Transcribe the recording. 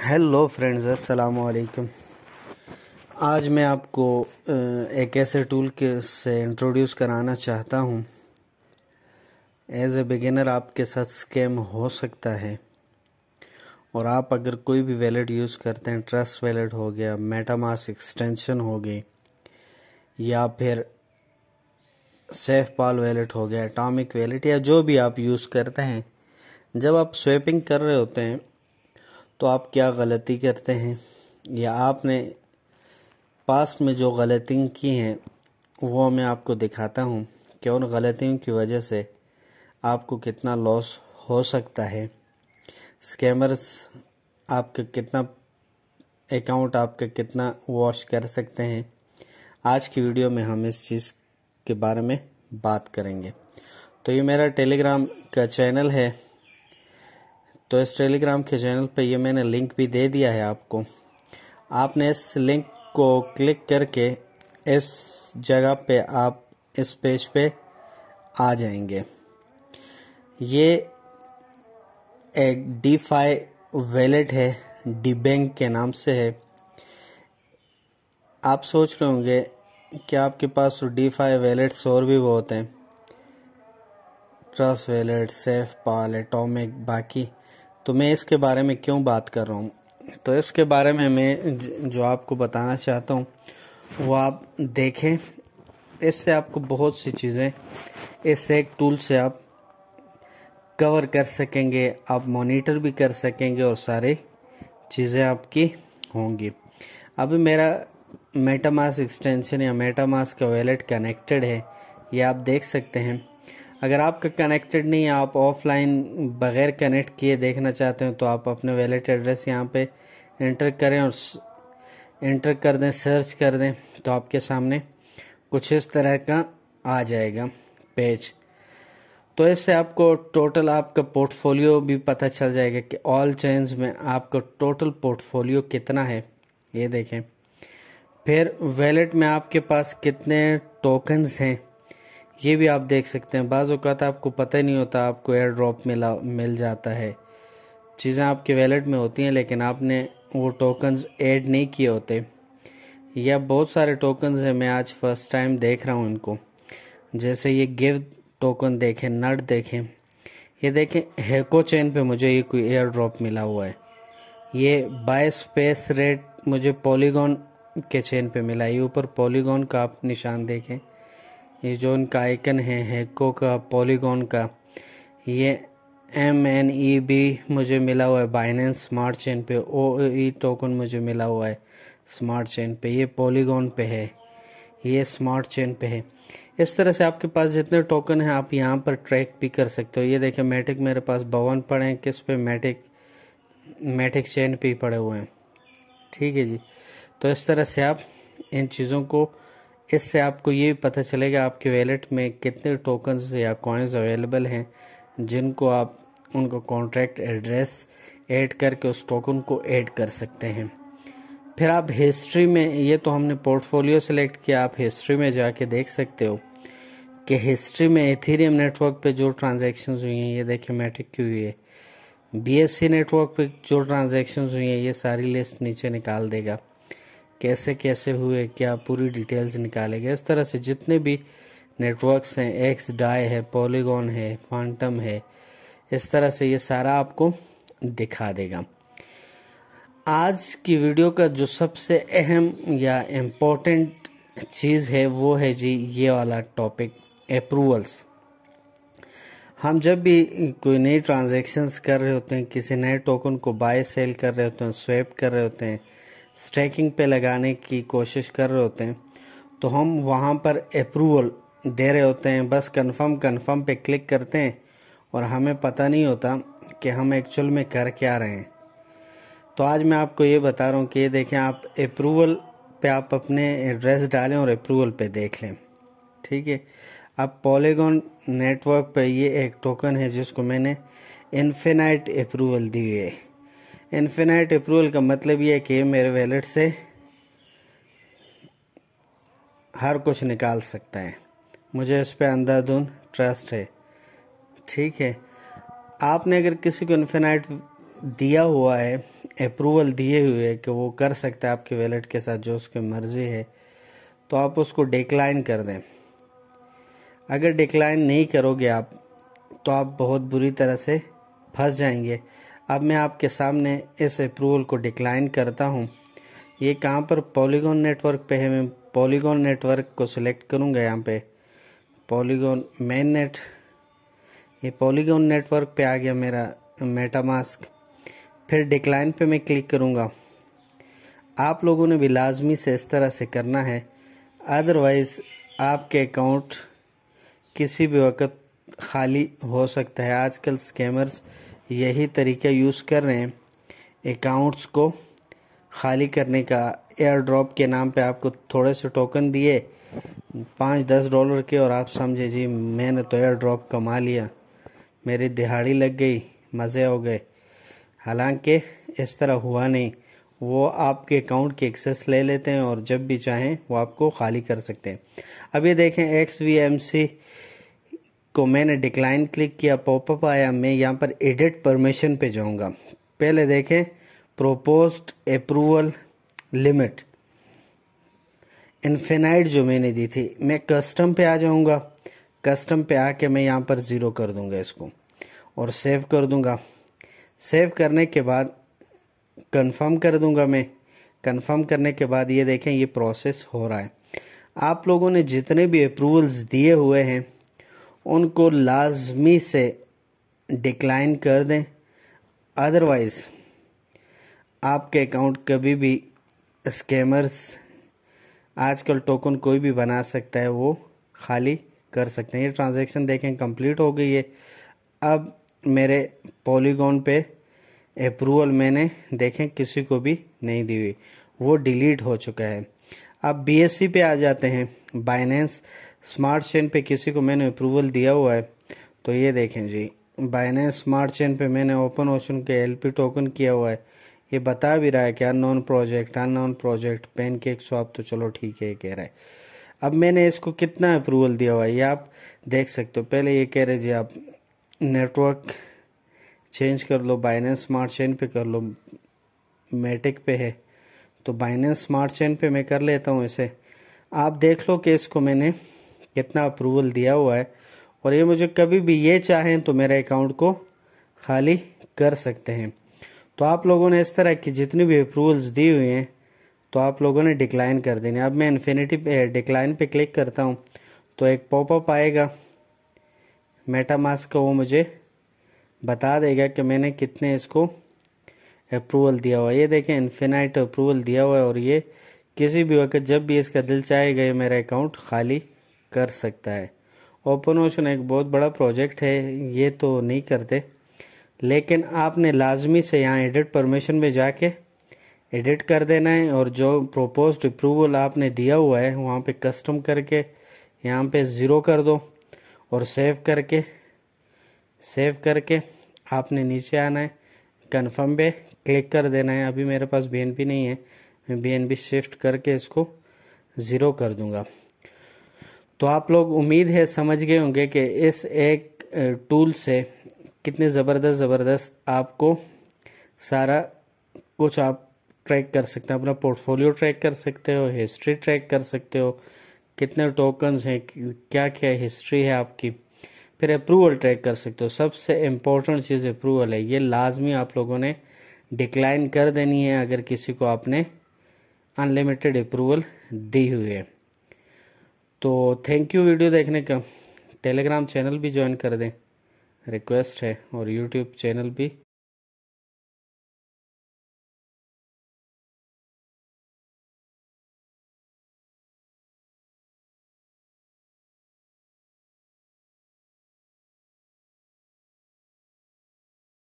hello friends अस्सलाम वालेकुम आज मैं आपको एक ऐसे टूल के से इंट्रोड्यूस कराना चाहता हूँ एज ए बिगिनर आपके साथ स्कैम हो सकता है और आप अगर कोई भी वैलेट यूज़ करते हैं ट्रस्ट वैलेट हो गया मेटामास एक्सटेंशन हो गई या फिर सेफ पाल वैलेट हो गया एटॉमिक वैलेट या जो भी आप यूज़ करते हैं जब आप स्वेपिंग कर रहे होते हैं तो आप क्या गलती करते हैं या आपने पास्ट में जो गलतियाँ की हैं वो मैं आपको दिखाता हूँ कि उन गलतियों की वजह से आपको कितना लॉस हो सकता है स्कैमर्स आपका कितना अकाउंट आपका कितना वॉश कर सकते हैं आज की वीडियो में हम इस चीज़ के बारे में बात करेंगे तो ये मेरा टेलीग्राम का चैनल है तो इस टेलीग्राम के चैनल पे ये मैंने लिंक भी दे दिया है आपको आपने इस लिंक को क्लिक करके इस जगह पे आप इस पेज पे आ जाएंगे ये एक फाई वैलेट है डी बैंक के नाम से है आप सोच रहे होंगे कि आपके पास तो फाई वैलेट्स और भी बहुत हैं Trust Wallet SafePal Atomic बाकी तो मैं इसके बारे में क्यों बात कर रहा हूँ तो इसके बारे में मैं जो आपको बताना चाहता हूँ वो आप देखें इससे आपको बहुत सी चीज़ें इस एक टूल से आप कवर कर सकेंगे आप मॉनिटर भी कर सकेंगे और सारी चीज़ें आपकी होंगी अभी मेरा मेटामास एक्सटेंशन या मेटामास का वैलेट कनेक्टेड है ये आप देख सकते हैं अगर आपका कनेक्टेड नहीं है आप ऑफलाइन बग़ैर कनेक्ट किए देखना चाहते हो तो आप अपने वैलेट एड्रेस यहाँ पे इंटर करें और इंटर कर दें सर्च कर दें तो आपके सामने कुछ इस तरह का आ जाएगा पेज तो इससे आपको टोटल आपका पोर्टफोलियो भी पता चल जाएगा कि ऑल चेंज में आपका टोटल पोर्टफोलियो कितना है ये देखें फिर वैलेट में आपके पास कितने टोकन्स हैं ये भी आप देख सकते हैं बाज़ अवत आपको पता ही नहीं होता आपको एयर ड्रॉप मिला मिल जाता है चीज़ें आपके वैलेट में होती हैं लेकिन आपने वो टोकन्स ऐड नहीं किए होते यह बहुत सारे टोकन्स हैं मैं आज फर्स्ट टाइम देख रहा हूँ इनको जैसे ये गिव टोकन देखें नट देखें ये देखें हेको चेन पे मुझे ये कोई एयर ड्रॉप मिला हुआ है ये बाय स्पेस रेट मुझे पॉलीगॉन के चेन पे मिला ये ऊपर पॉलीगॉन का आप निशान देखें ये जो इनका आइकन है हेको का पॉलीगॉन का ये एम एन ई बी मुझे मिला हुआ है बाइनेंस स्मार्ट चेन पे ओ ई टोकन मुझे मिला हुआ है स्मार्ट चेन पे ये पॉलीगॉन पे है ये स्मार्ट चेन पे है इस तरह से आपके पास जितने टोकन हैं आप यहाँ पर ट्रैक भी कर सकते हो ये देखिए मैटिक मेरे पास बवन पड़े हैं किस पे मैटिक मैटिक चेन पे ही पड़े हुए हैं ठीक है जी तो इस तरह से आप इन चीज़ों को इससे आपको ये भी पता चलेगा आपके वैलेट में कितने टोकन्स या कॉइन्स अवेलेबल हैं जिनको आप उनको कॉन्ट्रैक्ट एड्रेस ऐड करके उस टोकन को ऐड कर सकते हैं फिर आप हिस्ट्री में ये तो हमने पोर्टफोलियो सेलेक्ट किया आप हिस्ट्री में जाके देख सकते हो कि हिस्ट्री में एथेरियम नेटवर्क पे जो ट्रांजेक्शन हुई हैं ये देखिए मैट्रिक की हुई है बी नेटवर्क पे जो ट्रांजेक्शन हुई हैं ये सारी लिस्ट नीचे निकाल देगा कैसे कैसे हुए क्या पूरी डिटेल्स गए इस तरह से जितने भी नेटवर्क्स हैं एक्स डाई है पॉलीगॉन है क्वांटम है इस तरह से ये सारा आपको दिखा देगा आज की वीडियो का जो सबसे अहम या इम्पोर्टेंट चीज़ है वो है जी ये वाला टॉपिक अप्रूवल्स हम जब भी कोई नई ट्रांजेक्शन्स कर रहे होते हैं किसी नए टोकन को बाय सेल कर रहे होते हैं स्वेप कर रहे होते हैं स्ट्रैकिंग पे लगाने की कोशिश कर रहे होते हैं तो हम वहाँ पर अप्रूवल दे रहे होते हैं बस कंफर्म कंफर्म पे क्लिक करते हैं और हमें पता नहीं होता कि हम एक्चुअल में कर क्या रहे हैं तो आज मैं आपको ये बता रहा हूँ कि ये देखें आप अप्रूवल पे आप अपने एड्रेस डालें और अप्रूवल पे देख लें ठीक है अब पॉलीगॉन नेटवर्क पे ये एक टोकन है जिसको मैंने इन्फेनाइट अप्रूवल दी है इन्फिनाइट अप्रूवल का मतलब ये है कि मेरे वैलेट से हर कुछ निकाल सकता है मुझे इस पर अंधाधुन ट्रस्ट है ठीक है आपने अगर किसी को इन्फिनाइट दिया हुआ है अप्रूवल दिए हुए है कि वो कर सकता है आपके वैलेट के साथ जो उसकी मर्ज़ी है तो आप उसको डिक्लाइन कर दें अगर डिक्लाइन नहीं करोगे आप तो आप बहुत बुरी तरह से फंस जाएंगे अब मैं आपके सामने इस अप्रूवल को डिक्लाइन करता हूँ ये कहाँ पर पॉलीगॉन नेटवर्क पे है मैं पॉलीगॉन नेटवर्क को सिलेक्ट करूँगा यहाँ पे पॉलीगॉन मेन नेट ये पॉलीगॉन नेटवर्क पे आ गया मेरा मेटामास्क फिर डिक्लाइन पे मैं क्लिक करूँगा आप लोगों ने भी लाजमी से इस तरह से करना है अदरवाइज़ आपके अकाउंट किसी भी वक्त खाली हो सकता है आजकल स्कैमर्स यही तरीका यूज़ कर रहे हैं अकाउंट्स को खाली करने का एयर ड्रॉप के नाम पे आपको थोड़े से टोकन दिए पाँच दस डॉलर के और आप समझे जी मैंने तो एयर ड्रॉप कमा लिया मेरी दिहाड़ी लग गई मज़े हो गए हालांकि इस तरह हुआ नहीं वो आपके अकाउंट की एक्सेस ले लेते हैं और जब भी चाहें वो आपको खाली कर सकते हैं अब ये देखें एक्स वी एम सी को मैंने डिक्लाइन क्लिक किया पॉपअप आया मैं यहाँ पर एडिट परमिशन पे जाऊँगा पहले देखें प्रोपोस्ट अप्रूवल लिमिट इन्फेनाइट जो मैंने दी थी मैं कस्टम पे आ जाऊँगा कस्टम पे आके मैं यहाँ पर ज़ीरो कर दूँगा इसको और सेव कर दूँगा सेव करने के बाद कंफर्म कर दूँगा मैं कंफर्म करने के बाद ये देखें ये प्रोसेस हो रहा है आप लोगों ने जितने भी अप्रूवल्स दिए हुए हैं उनको लाजमी से डिक्लाइन कर दें अदरवाइज़ आपके अकाउंट कभी भी स्कैमर्स आजकल टोकन कोई भी बना सकता है वो खाली कर सकते हैं ये ट्रांजैक्शन देखें कंप्लीट हो गई है अब मेरे पॉलीगॉन पे अप्रूवल मैंने देखें किसी को भी नहीं दी हुई वो डिलीट हो चुका है अब बी पे आ जाते हैं बाइनेंस स्मार्ट चेन पे किसी को मैंने अप्रूवल दिया हुआ है तो ये देखें जी बाइनेंस स्मार्ट चेन पे मैंने ओपन ओशन के एल टोकन किया हुआ है ये बता भी रहा है कि अन project non project pancake shop तो चलो ठीक है कह रहा है अब मैंने इसको कितना अप्रूवल दिया हुआ है ये आप देख सकते हो पहले ये कह रहे जी आप नेटवर्क चेंज कर लो बाइनेंस स्मार्ट चेन पे कर लो मेटिक पे है तो बाइनेंस स्मार्ट चेन पे मैं कर लेता हूँ इसे आप देख लो कि इसको मैंने कितना अप्रूवल दिया हुआ है और ये मुझे कभी भी ये चाहें तो मेरे अकाउंट को खाली कर सकते हैं तो आप लोगों ने इस तरह की जितनी भी अप्रूवल्स दी हुई हैं तो आप लोगों ने डिक्लाइन कर देने अब मैं इन्फिनिटी पे डिक्लाइन पे क्लिक करता हूँ तो एक पॉपअप आएगा मेटामास का वो मुझे बता देगा कि मैंने कितने इसको अप्रूवल दिया हुआ है ये देखें इन्फिनाइट अप्रूवल दिया हुआ है और ये किसी भी वक्त जब भी इसका दिल चाहेगा ये मेरा अकाउंट खाली कर सकता है ओपन ओशन एक बहुत बड़ा प्रोजेक्ट है ये तो नहीं करते लेकिन आपने लाजमी से यहाँ एडिट परमिशन में जाके एडिट कर देना है और जो प्रोपोज्ड अप्रूवल आपने दिया हुआ है वहाँ पे कस्टम करके यहाँ पे ज़ीरो कर दो और सेव करके सेव करके आपने नीचे आना है कन्फर्म पे क्लिक कर देना है अभी मेरे पास बी नहीं है मैं बी एन शिफ्ट करके इसको ज़ीरो कर दूंगा तो आप लोग उम्मीद है समझ गए होंगे कि इस एक टूल से कितने ज़बरदस्त ज़बरदस्त आपको सारा कुछ आप ट्रैक कर सकते हैं अपना पोर्टफोलियो ट्रैक कर सकते हो हिस्ट्री ट्रैक कर सकते हो कितने टोकन्स हैं क्या क्या हिस्ट्री है आपकी फिर अप्रूवल ट्रैक कर सकते हो सबसे इम्पोर्टेंट चीज़ अप्रूवल है ये लाजमी आप लोगों ने डिक्लाइन कर देनी है अगर किसी को आपने अनलिमिटेड अप्रूवल दी हुई है तो थैंक यू वीडियो देखने का टेलीग्राम चैनल भी ज्वाइन कर दें रिक्वेस्ट है और यूट्यूब चैनल भी